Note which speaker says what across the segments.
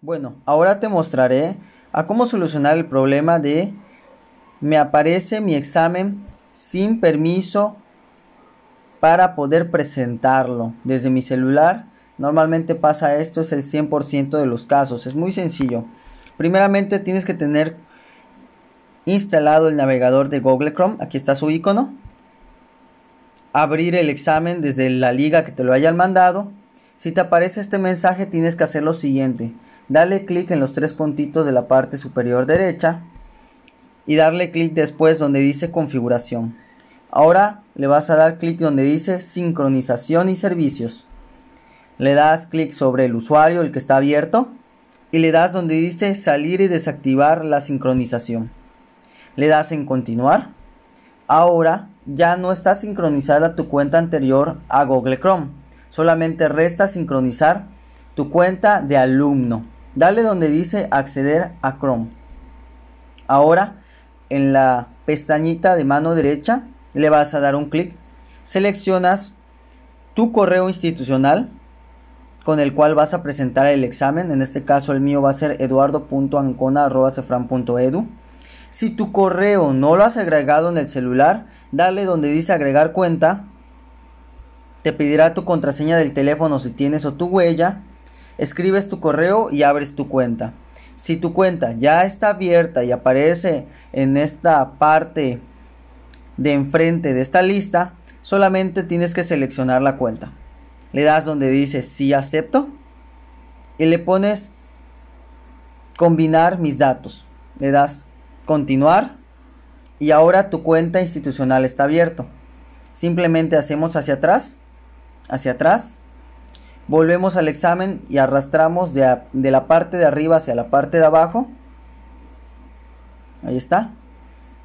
Speaker 1: Bueno, ahora te mostraré a cómo solucionar el problema de me aparece mi examen sin permiso para poder presentarlo desde mi celular. Normalmente pasa esto, es el 100% de los casos, es muy sencillo. Primeramente tienes que tener instalado el navegador de Google Chrome, aquí está su icono. Abrir el examen desde la liga que te lo hayan mandado si te aparece este mensaje tienes que hacer lo siguiente. Dale clic en los tres puntitos de la parte superior derecha y darle clic después donde dice configuración. Ahora le vas a dar clic donde dice sincronización y servicios. Le das clic sobre el usuario, el que está abierto, y le das donde dice salir y desactivar la sincronización. Le das en continuar. Ahora ya no está sincronizada tu cuenta anterior a Google Chrome. Solamente resta sincronizar tu cuenta de alumno. Dale donde dice acceder a Chrome. Ahora, en la pestañita de mano derecha, le vas a dar un clic. Seleccionas tu correo institucional con el cual vas a presentar el examen. En este caso el mío va a ser eduardo.ancona.cefran.edu. Si tu correo no lo has agregado en el celular, dale donde dice agregar cuenta te pedirá tu contraseña del teléfono si tienes o tu huella, escribes tu correo y abres tu cuenta. Si tu cuenta ya está abierta y aparece en esta parte de enfrente de esta lista, solamente tienes que seleccionar la cuenta. Le das donde dice sí acepto y le pones combinar mis datos. Le das continuar y ahora tu cuenta institucional está abierto. Simplemente hacemos hacia atrás hacia atrás. Volvemos al examen y arrastramos de, la parte de arriba hacia la parte de abajo. Ahí está.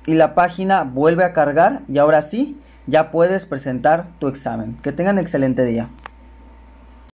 Speaker 1: Y la página vuelve a cargar y ahora sí, ya puedes presentar tu examen. Que tengan excelente día.